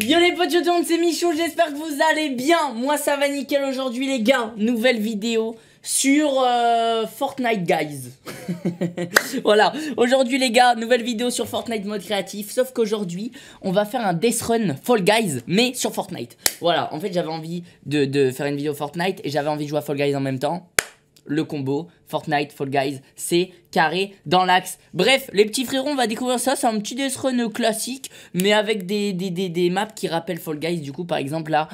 Yo les potes, je c'est Michou, j'espère que vous allez bien. Moi ça va nickel aujourd'hui les gars. Nouvelle vidéo sur euh, Fortnite guys. voilà, aujourd'hui les gars, nouvelle vidéo sur Fortnite mode créatif. Sauf qu'aujourd'hui, on va faire un Death Run Fall Guys, mais sur Fortnite. Voilà, en fait j'avais envie de, de, faire une vidéo Fortnite et j'avais envie de jouer à Fall Guys en même temps le combo Fortnite Fall Guys, c'est carré dans l'axe. Bref, les petits frérots, on va découvrir ça. C'est un petit death run classique, mais avec des, des, maps qui rappellent Fall Guys. Du coup, par exemple, là,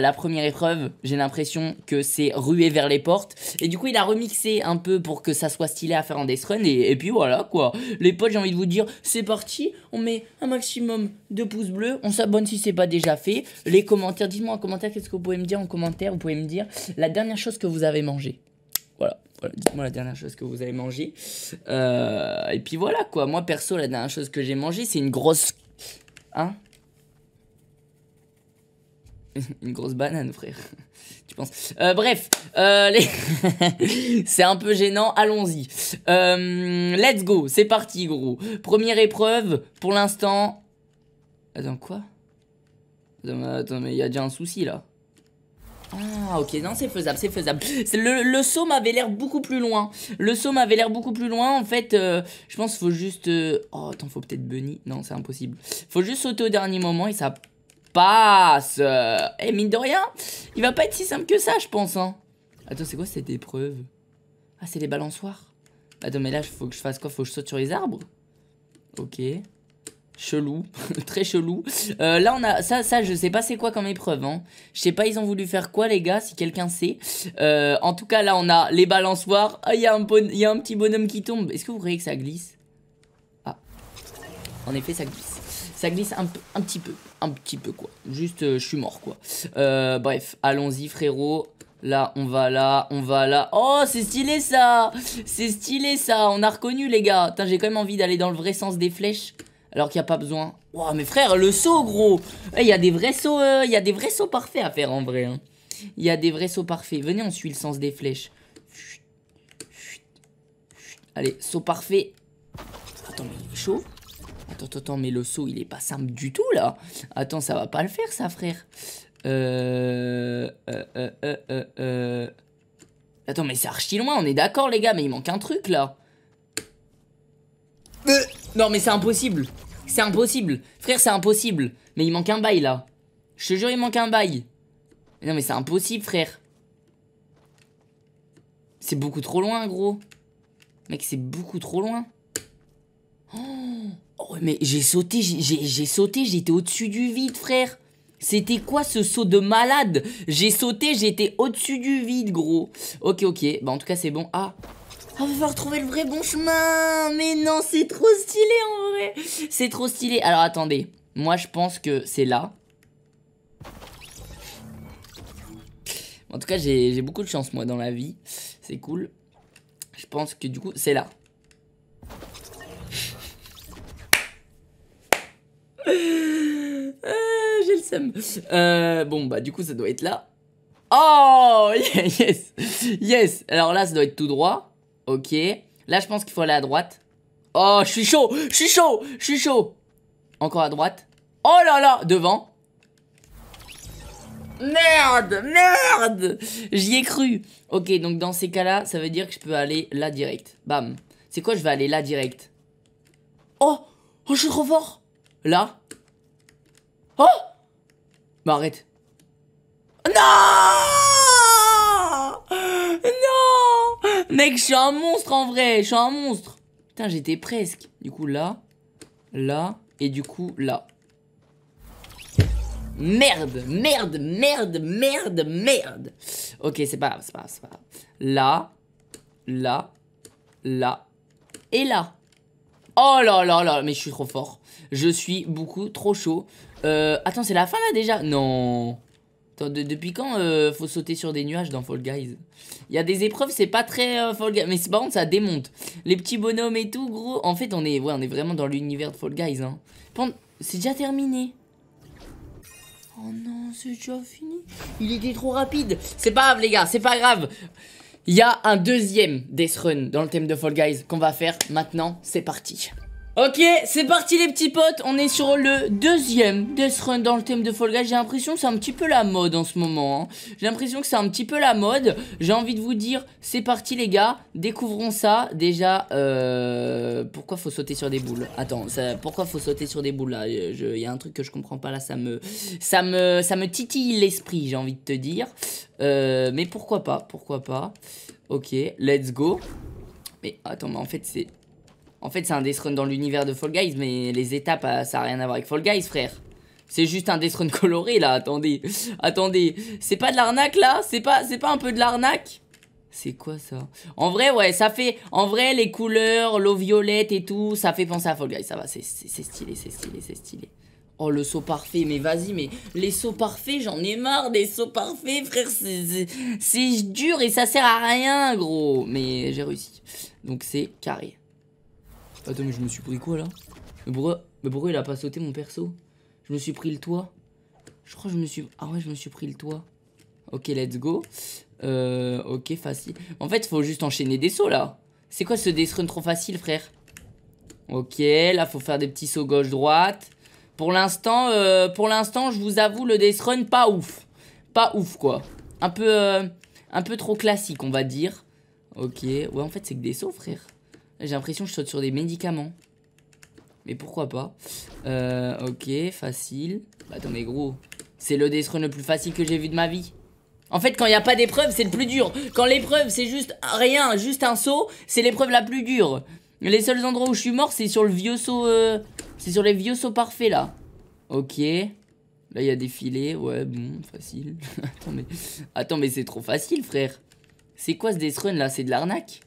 la, première épreuve, j'ai l'impression que c'est rué vers les portes. Et du coup, il a remixé un peu pour que ça soit stylé à faire en death run. Et, puis voilà, quoi. Les potes, j'ai envie de vous dire, c'est parti. On met un maximum de pouces bleus. On s'abonne si c'est pas déjà fait. Les commentaires, dites-moi en commentaire, qu'est-ce que vous pouvez me dire en commentaire Vous pouvez me dire la dernière chose que vous avez mangé voilà. voilà. Dites-moi la dernière chose que vous avez mangée. Euh, et puis voilà quoi. Moi perso, la dernière chose que j'ai mangé, c'est une grosse. Hein Une grosse banane, frère. tu penses euh, Bref, euh, les... c'est un peu gênant. Allons-y. let's go. C'est parti, gros. Première épreuve. Pour l'instant. Attends, quoi Attends, mais il y a déjà un souci là. Ah ok non c'est faisable c'est faisable le, le saut m'avait l'air beaucoup plus loin Le saut m'avait l'air beaucoup plus loin En fait euh, je pense faut juste euh, Oh attends faut peut-être bunny Non c'est impossible Faut juste sauter au dernier moment et ça passe Et eh, mine de rien Il va pas être si simple que ça je pense hein. Attends c'est quoi cette épreuve Ah c'est les balançoires Attends mais là faut que je fasse quoi Faut que je saute sur les arbres Ok chelou, très chelou. Euh, là, on a ça, ça, je sais pas c'est quoi comme épreuve. Hein. Je sais pas, ils ont voulu faire quoi, les gars, si quelqu'un sait. Euh, en tout cas, là, on a les balançoires. Ah, il y, y, a un petit bonhomme qui tombe. Est-ce que vous croyez que ça glisse Ah, en effet, ça glisse. Ça glisse un, petit peu, un petit peu quoi. Juste, euh, je suis mort quoi. bref, allons-y, frérot. Là, on va là, on va là. Oh, c'est stylé ça C'est stylé ça, on a reconnu les gars. J'ai quand même envie d'aller dans le vrai sens des flèches alors qu'il n'y a pas besoin. Ouah, mais frère, le saut, gros eh, Il y a des vrais sauts, euh, il y a des vrais sauts parfaits à faire en vrai. Hein. Il y a des vrais sauts parfaits. Venez, on suit le sens des flèches. Allez, saut parfait. Attends, mais il est chaud. Attends, attends, mais le saut, il est pas simple du tout, là. Attends, ça va pas le faire, ça, frère. Euh... Euh, euh, euh, euh Attends, mais c'est archi loin, on est d'accord, les gars, mais il manque un truc, là. Non, mais c'est impossible. C'est impossible. Frère, c'est impossible. Mais il manque un bail, là. Je te jure, il manque un bail. Non, mais c'est impossible, frère. C'est beaucoup trop loin, gros. Mec, c'est beaucoup trop loin. Oh, oh mais j'ai sauté, j'ai sauté, j'étais au-dessus du vide, frère. C'était quoi ce saut de malade J'ai sauté, j'étais au-dessus du vide, gros. Ok, ok. Bah, en tout cas, c'est bon. Ah on va pouvoir trouver le vrai bon chemin. Mais non, c'est trop stylé en vrai. C'est trop stylé. Alors attendez, moi je pense que c'est là. En tout cas, j'ai beaucoup de chance moi dans la vie. C'est cool. Je pense que du coup, c'est là. Ah, j'ai le seum. Euh, bon, bah, du coup, ça doit être là. Oh, yes, yes. Alors là, ça doit être tout droit. Ok. Là, je pense qu'il faut aller à droite. Oh, je suis chaud, je suis chaud, je suis chaud. Encore à droite. Oh là là, devant. Merde, merde J'y ai cru. Ok, donc dans ces cas-là, ça veut dire que je peux aller là direct. Bam. C'est quoi, je vais aller là direct Oh Oh, je suis trop fort Là Oh Bah arrête. Non Mec, je suis un monstre en vrai. Je suis un monstre. Putain, j'étais presque. Du coup, là. Là. Et du coup, là. Merde, merde, merde, merde, merde. Ok, c'est pas grave, c'est pas grave, c'est pas Là, là, là et là. Oh là là là, mais je suis trop fort. Je suis beaucoup trop chaud. Euh, attends, c'est la fin là déjà Non depuis quand euh, faut sauter sur des nuages dans Fall Guys Il y a des épreuves, c'est pas très euh, Fall Guys. Mais par contre, ça démonte. Les petits bonhommes et tout, gros. En fait, on est, on est vraiment dans l'univers de Fall Guys. Hein. C'est déjà terminé. Oh non, c'est déjà fini. Il était trop rapide. C'est pas grave, les gars, c'est pas grave. Il y a un deuxième Death Run dans le thème de Fall Guys qu'on va faire maintenant. C'est parti. Ok, c'est parti les petits potes, on est sur le deuxième Death Run dans le thème de Fall Guys, j'ai l'impression que c'est un petit peu la mode en ce moment, hein. j'ai l'impression que c'est un petit peu la mode, j'ai envie de vous dire, c'est parti les gars, découvrons ça, déjà, euh, pourquoi faut sauter sur des boules Attends, pourquoi faut sauter sur des boules là Il y a un truc que je comprends pas là, ça me, ça me, ça me titille l'esprit, j'ai envie de te dire, euh, mais pourquoi pas, pourquoi pas, ok, let's go, mais attends, mais en fait c'est en fait, c'est un death run dans l'univers de Fall Guys, mais les étapes, euh, ça n'a rien à voir avec Fall Guys, frère. C'est juste un death run coloré, là, attendez. attendez, c'est pas de l'arnaque, là C'est pas, pas un peu de l'arnaque c'est quoi ça En vrai, ouais, ça fait. En vrai, les couleurs, l'eau violette et tout, ça fait penser à Fall Guys. Ça va, c'est stylé, c'est stylé, c'est stylé. Oh, le saut parfait, mais vas-y, mais les sauts parfaits, j'en ai marre des sauts parfaits, frère. C'est dur et ça sert à rien, gros. Mais j'ai réussi. Donc, c'est carré. Attends, mais je me suis pris quoi là mais pourquoi, il a pas sauté mon perso Je me suis pris le toit. Je crois que je me suis. Ah ouais, je me suis pris le toit. Ok, let's go. Euh, ok, facile. En fait, faut juste enchaîner des sauts là. C'est quoi ce death run trop facile, frère Ok, là, faut faire des petits sauts gauche-droite. Pour l'instant, euh, pour l'instant, je vous avoue, le death run, pas ouf. Pas ouf, quoi. Un peu, euh, un peu trop classique, on va dire. Ok, ouais, en fait, c'est que des sauts, frère. J'ai l'impression que je saute sur des médicaments. Mais pourquoi pas euh, ok, facile. Bah, attends, mais gros, c'est le run le plus facile que j'ai vu de ma vie. En fait, quand il n'y a pas d'épreuve, c'est le plus dur. Quand l'épreuve, c'est juste rien, juste un saut, c'est l'épreuve la plus dure. Les seuls endroits où je suis mort, c'est sur le vieux saut. Euh, c'est sur les vieux sauts parfaits là. Ok. Là, il y a des filets. Ouais, bon, facile. attends, mais, attends, mais c'est trop facile, frère. C'est quoi ce death là C'est de l'arnaque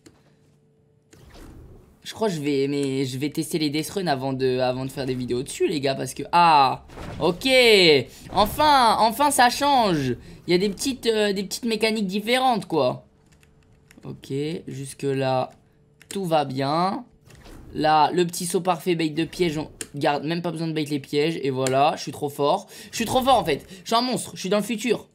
je crois que je vais, mais je vais tester les Death avant de, avant de faire des vidéos dessus, les gars, parce que... Ah Ok Enfin Enfin, ça change Il y a des petites, euh, des petites mécaniques différentes, quoi. Ok, jusque-là, tout va bien. Là, le petit saut parfait, bait de piège, on garde même pas besoin de bait les pièges. Et voilà, je suis trop fort. Je suis trop fort, en fait. Je suis un monstre, je suis dans le futur.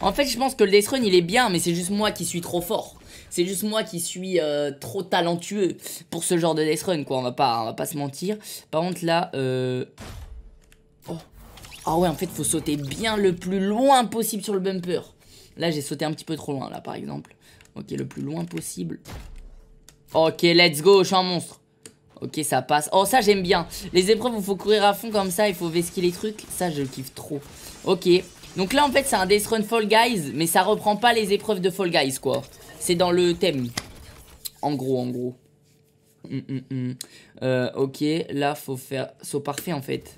En fait, je pense que le Death il est bien, mais c'est juste moi qui suis trop fort. C'est juste moi qui suis euh, trop talentueux pour ce genre de death run, quoi. On va pas, pas se mentir. Par contre, là... Euh, oh. Ah ouais, en fait, faut sauter bien le plus loin possible sur le bumper. Là, j'ai sauté un petit peu trop loin, là, par exemple. Ok, le plus loin possible. Ok, let's go, je suis un monstre. Ok, ça passe. Oh, ça, j'aime bien. Les épreuves où faut courir à fond comme ça, il faut vesquiller les trucs. Ça, je kiffe trop. Ok, donc là, en fait, c'est un Death Run Fall Guys, mais ça reprend pas les épreuves de Fall Guys, quoi. C'est dans le thème. En gros, en gros. Mm, mm, mm. Euh, ok, là, faut faire saut parfait, en fait.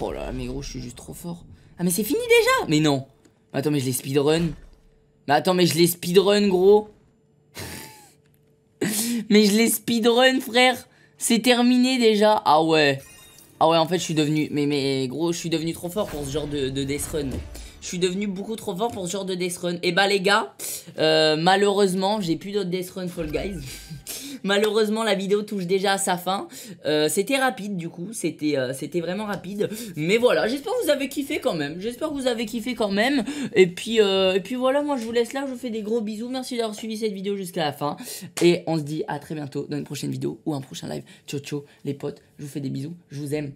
Oh là là, mais gros, je suis juste trop fort. Ah, mais c'est fini déjà Mais non. Attends, mais je les speedrun. Mais attends, mais je les speedrun, gros. mais je les speedrun, frère. C'est terminé déjà. Ah ouais. Ah ouais, en fait, je suis devenu. Mais, mais gros, je suis devenu trop fort pour ce genre de, death run. Je suis devenu beaucoup trop fort pour ce genre de death run. Et eh bah, ben, les gars, euh, malheureusement, j'ai plus d'autres death run Fall Guys. Malheureusement, la vidéo touche déjà à sa fin. Euh, c'était rapide, du coup. C'était euh, c'était vraiment rapide. Mais voilà, j'espère que vous avez kiffé quand même. J'espère que vous avez kiffé quand même. Et puis, euh, et puis voilà, moi, je vous laisse là. Je vous fais des gros bisous. Merci d'avoir suivi cette vidéo jusqu'à la fin. Et on se dit à très bientôt dans une prochaine vidéo ou un prochain live. Ciao, ciao, les potes. Je vous fais des bisous. Je vous aime.